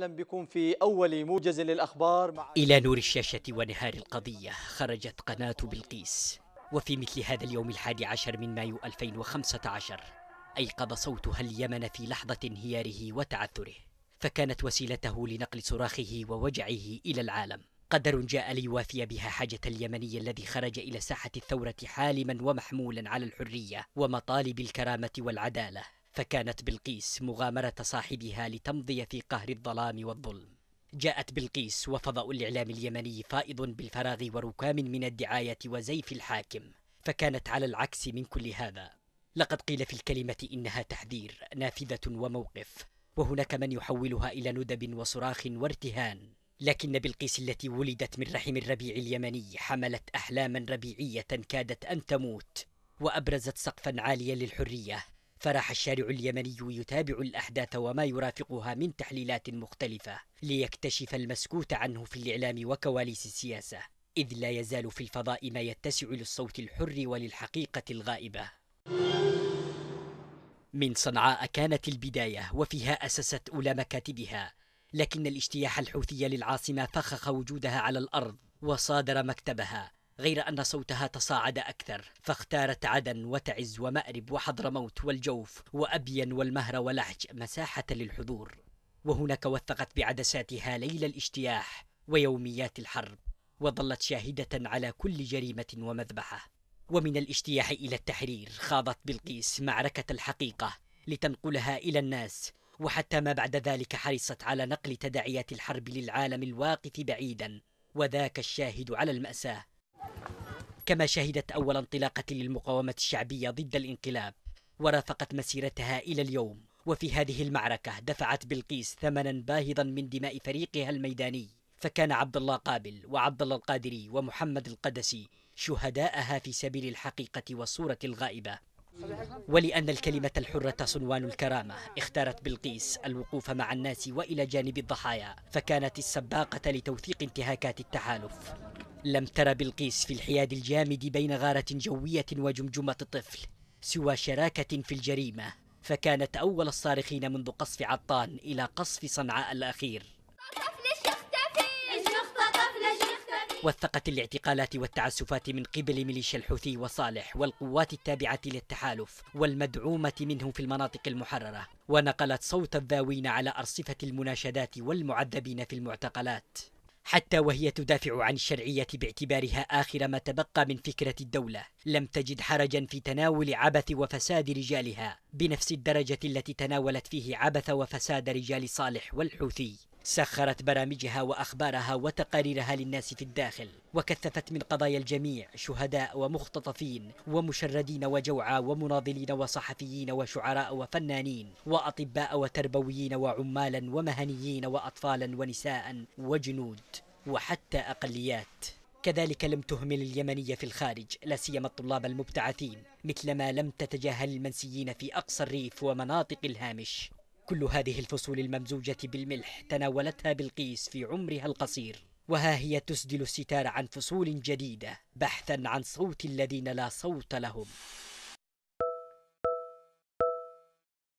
أهلا بكم في أول موجز للأخبار مع... إلى نور الشاشة ونهار القضية خرجت قناة بلقيس وفي مثل هذا اليوم الحادي عشر من مايو 2015 أيقظ صوتها اليمن في لحظة انهياره وتعثره فكانت وسيلته لنقل صراخه ووجعه إلى العالم قدر جاء ليوافي بها حاجة اليمني الذي خرج إلى ساحة الثورة حالما ومحمولا على الحرية ومطالب الكرامة والعدالة فكانت بلقيس مغامرة صاحبها لتمضي في قهر الظلام والظلم جاءت بلقيس وفضاء الإعلام اليمني فائض بالفراغ وركام من الدعاية وزيف الحاكم فكانت على العكس من كل هذا لقد قيل في الكلمة إنها تحذير نافذة وموقف وهناك من يحولها إلى ندب وصراخ وارتهان لكن بلقيس التي ولدت من رحم الربيع اليمني حملت أحلاما ربيعية كادت أن تموت وأبرزت سقفا عاليا للحرية فراح الشارع اليمني يتابع الأحداث وما يرافقها من تحليلات مختلفة ليكتشف المسكوت عنه في الإعلام وكواليس السياسة إذ لا يزال في الفضاء ما يتسع للصوت الحر وللحقيقة الغائبة من صنعاء كانت البداية وفيها أسست أولى مكاتبها لكن الاجتياح الحوثي للعاصمة فخخ وجودها على الأرض وصادر مكتبها غير أن صوتها تصاعد أكثر فاختارت عدن وتعز ومأرب وحضرموت والجوف وأبين والمهر ولحج مساحة للحضور وهناك وثقت بعدساتها ليل الاجتياح ويوميات الحرب وظلت شاهدة على كل جريمة ومذبحة ومن الاجتياح إلى التحرير خاضت بلقيس معركة الحقيقة لتنقلها إلى الناس وحتى ما بعد ذلك حرصت على نقل تداعيات الحرب للعالم الواقف بعيدا وذاك الشاهد على المأساة كما شهدت أول انطلاقة للمقاومة الشعبية ضد الانقلاب ورافقت مسيرتها إلى اليوم وفي هذه المعركة دفعت بلقيس ثمنا باهظا من دماء فريقها الميداني فكان عبد الله قابل وعبد الله القادري ومحمد القدسي شهداءها في سبيل الحقيقة والصورة الغائبة ولأن الكلمة الحرة صنوان الكرامة اختارت بلقيس الوقوف مع الناس وإلى جانب الضحايا فكانت السباقة لتوثيق انتهاكات التحالف لم تر بلقيس في الحياد الجامد بين غارة جوية وجمجمة طفل سوى شراكة في الجريمة فكانت أول الصارخين منذ قصف عطان إلى قصف صنعاء الأخير وثقت الاعتقالات والتعسفات من قبل ميليشيا الحوثي وصالح والقوات التابعة للتحالف والمدعومة منه في المناطق المحررة ونقلت صوت الذاوين على أرصفة المناشدات والمعذبين في المعتقلات حتى وهي تدافع عن الشرعية باعتبارها آخر ما تبقى من فكرة الدولة لم تجد حرجا في تناول عبث وفساد رجالها بنفس الدرجة التي تناولت فيه عبث وفساد رجال صالح والحوثي سخرت برامجها وأخبارها وتقاريرها للناس في الداخل وكثفت من قضايا الجميع شهداء ومختطفين ومشردين وجوعى ومناضلين وصحفيين وشعراء وفنانين وأطباء وتربويين وعمالا ومهنيين وأطفالا ونساء وجنود وحتى أقليات كذلك لم تهمل اليمنية في الخارج لا سيما الطلاب المبتعثين مثلما لم تتجاهل المنسيين في أقصى الريف ومناطق الهامش كل هذه الفصول الممزوجة بالملح تناولتها بلقيس في عمرها القصير وها هي تسدل الستار عن فصول جديدة بحثا عن صوت الذين لا صوت لهم